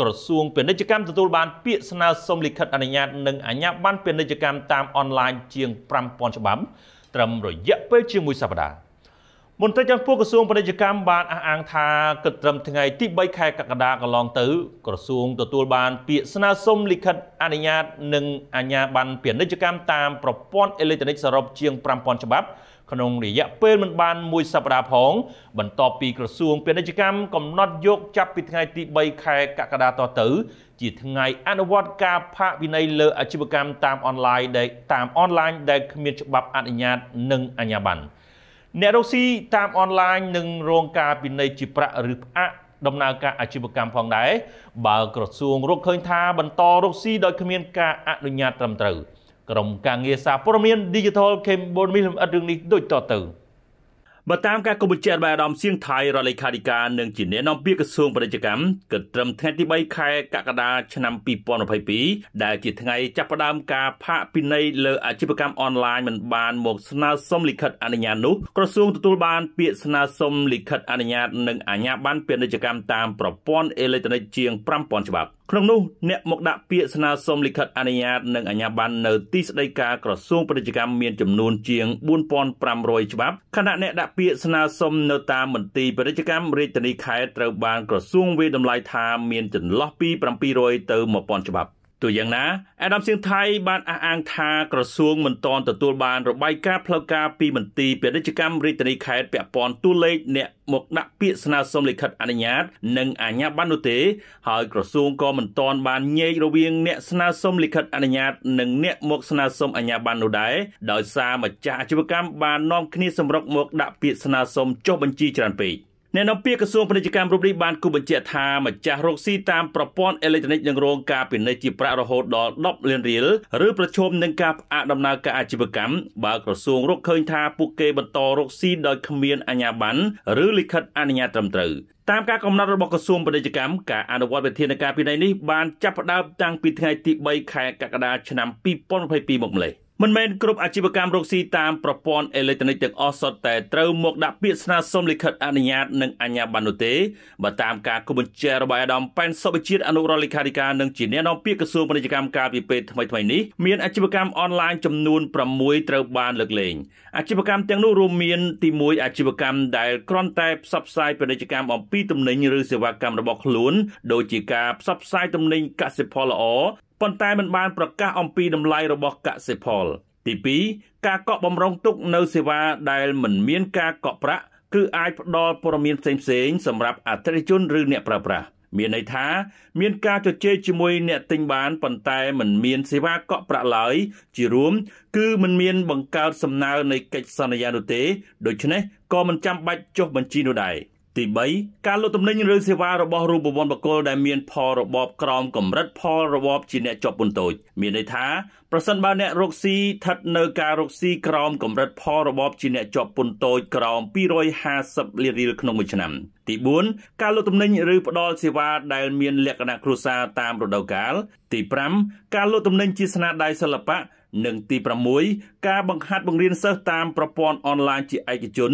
ក្រសួងពាណិជ្ជកម្មទទួលបានពាក្យស្នើសុំលិខិតអនុញ្ញាតនិងអាជ្ញាប័ណ្ណពាណិជ្ជកម្មតាមអនឡាញជាង5000ច្បាប់ត្រឹមរយៈពេលជាមួយសប្តាហ៍មន្ត្រីជាន់ខ្ពស់ក្រសួងពាណិជ្ជកម្មបានអះអាងថាគិតត្រឹមថ្ងៃទី3ខែកក្កដាកន្លងទៅក្រសួងទទួលបានពាក្យស្នើសុំលិខិតអនុញ្ញាត និងអាជ្ញាប័ណ្ណពាណិជ្ជកម្មតាមប្រព័ន្ធអេឡិចត្រូនិកសរុបជាង5000ច្បាប់ក្នុងរយៈពេលមិនបានមួយសប្តាហ៍ផង បន្ទាប់ពីក្រសួងពាណិជ្ជកម្មកំណត់យកចាប់ពីថ្ងៃទី3ខែកក្កដាតទៅ ជាថ្ងៃអនុវត្តការផាកវិន័យលើអាជីវកម្មតាមអនឡាញដែលតាមអនឡាញដែលគ្មានច្បាប់អនុញ្ញាតនិងអាជ្ញាប័ណ្ណអ្នករកស៊ីតាមអនឡាញនឹងរងការពិន័យជាប្រាក់ឬផ្អាក់ដំណើរការអាជីវកម្មផងដែរបើក្រសួងរកឃើញថា បន្តរកស៊ីដោយគ្មានការអនុញ្ញាតត្រឹមត្រូវ។ក្រុមការងារសារព័ត៌មាន Digital Cambodia លំអិតរឿងនេះដូចតទៅ។បើតាមការគំបញ្ជារបស់អាដាមសៀងថៃរដ្ឋលេខាធិការនិងជាអ្នកនាំពាក្យក្រសួងពាណិជ្ជកម្មគឺត្រឹមថ្ងៃទី3ខែកក្កដាឆ្នាំ2022ដែលជាថ្ងៃចាប់ផ្ដើមការផាកពិន័យលើអាជីវកម្មអនឡាញមិនបានមកស្នើសុំលិខិតអនុញ្ញាតនោះក្រសួងទទួលបានពាក្យស្នើសុំលិខិតអនុញ្ញាតនិងអាជ្ញាប័ណ្ណពាណិជ្ជកម្មតាមប្រព័ន្ធអេឡិចត្រូនិកជាង5000ច្បាប់ក្នុងនោះអ្នកមកដាក់ពាក្យស្នើសុំលិខិតអនុញ្ញាតនិងអាជ្ញាប័ណ្ណនៅទីស្តីការក្រសួងពាណិជ្ជកម្មមានចំនួនជាង4500ច្បាប់ខណៈអ្នកដាក់ពាក្យស្នើសុំនៅតាមមន្ទីរពាណិជ្ជកម្មរាជធានីខេត្តត្រូវបានក្រសួងវិដំឡៃថាមានចន្លោះពី700ទៅ1000ច្បាប់។ទោះយ៉ាងណាអាដាមសៀងថៃបានអះអាងថាក្រសួងមិនទាន់ទទួលបានរបាយការណ៍ផ្លូវការពីមន្ទីរពាណិជ្ជកម្មរាជធានីខេត្តពាក់ព័ន្ធទួលេខអ្នកមកដាក់ពាក្យស្នើសុំលិខិតអនុញ្ញាត និងអាជ្ញាប័ណ្ណនោះទេ ហើយក្រសួងក៏មិនទាន់បានញែករវាងអ្នកស្នើសុំលិខិតអនុញ្ញាតនិងអ្នកមកស្នើសុំអាជ្ញាប័ណ្ណនោះដែរដោយសារម្ចាស់អាជីវកម្មបាននាំគ្នាសម្រុកមកដាក់ពាក្យស្នើសុំចុះបញ្ជីច្រើនពេក។អ្នកនាំពាក្យក្រសួងពាណិជ្ជកម្មរូបនេះបានគូបញ្ជាក់ថាម្ចាស់រកស៊ីតាមប្រព័ន្ធអេឡិចត្រូនិកនឹងរងការពិនិត្យជាប្រាក់រហូតដល់10លានរៀលឬប្រឈមនឹងការផ្អាកដំណើរការអាជីវកម្មបើក្រសួងរកឃើញថាពួកគេបន្តរកស៊ីដោយគ្មានអាជ្ញាប័ណ្ណឬលិខិតអនុញ្ញាតត្រឹមត្រូវតាមការកំណត់របស់ក្រសួងពាណិជ្ជកម្មការអនុវត្តវិធានការពីនេះនេះបានចាប់ផ្ដើមតាំងពីថ្ងៃទី3ខែកក្កដាឆ្នាំ2022មកម្លេះមិនមែនគ្រប់អាជីវកម្មរកស៊ីតាមប្រព័ន្ធអេឡិចត្រូនិកទាំងអស់សុទ្ធតែត្រូវមកដាក់ពាក្យស្នើសុំលិខិតអនុញ្ញាត និងអាជ្ញាប័ណ្ណនោះទេបើតាមការគំបញ្ជារបស់អាដាមប៉ែនសុបជាតិអនុរដ្ឋលេខាធិការនិងជាអ្នកនាំពាក្យក្រសួងពាណិជ្ជកម្មកាលពីពេលថ្មីៗនេះមានអាជីវកម្មអនឡាញចំនួន6ត្រូវបានលើកលែងអាជីវកម្មទាំងនោះរួមមានទី1អាជីវកម្មដែលគ្រាន់តែផ្សព្វផ្សាយពាណិជ្ជកម្មអំពីទំនិញឬសេវាកម្មរបស់ខ្លួនដូចជាការផ្សព្វផ្សាយទំនិញកសិផលល្អប៉ុន្តែមិនបានប្រកាសអំពីតម្លៃរបស់កសិផល ទី2ការកក់បំរុងទុកនៅសេវាដែល មិនមានការកក់ប្រាក់គឺអាចផ្ដល់ព័ត៌មានផ្សេងៗសម្រាប់អតិថិជនឬអ្នកប្រើប្រាស់មានន័យថាមានការជជែកជាមួយអ្នកទិញបានប៉ុន្តែមិនមានសេវាកក់ប្រាក់ឡើយ ជារួម គឺមិនមាន បង្កើតសំណើនៃកិច្ចសន្យានោះទេដូច្នេះក៏មិនចាំបាច់ចុះបញ្ជីនោះដែរ។ទី3ការលុបទំនិញឬសេវារបស់រូបវ័ន្តបកគលដែលមានផលរបបក្រោមកម្រិតផលរបបជាអ្នកជាប់ពន្ធតូចមានន័យថាប្រសិនបើអ្នករកស៊ីស្ថិតនៅការរកស៊ីក្រោមកម្រិតផលរបបជាអ្នកជាប់ពន្ធតូច ក្រោម250លានរៀលក្នុងមួយឆ្នាំទី4ការលុបទំនិញឬផ្ដល់សេវាដែលមានលក្ខណៈគ្រួសារតាមរដូវកាលទី5ការលុបទំនិញជាស្នាដៃសិល្បៈនិងទី6ការបង្ហាត់បង្រៀនសិស្សតាមប្រព័ន្ធអនឡាញជាឯកជន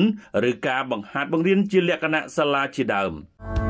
ឬការបង្ហាត់បង្រៀនជាលក្ខណៈសាលាជាដើម។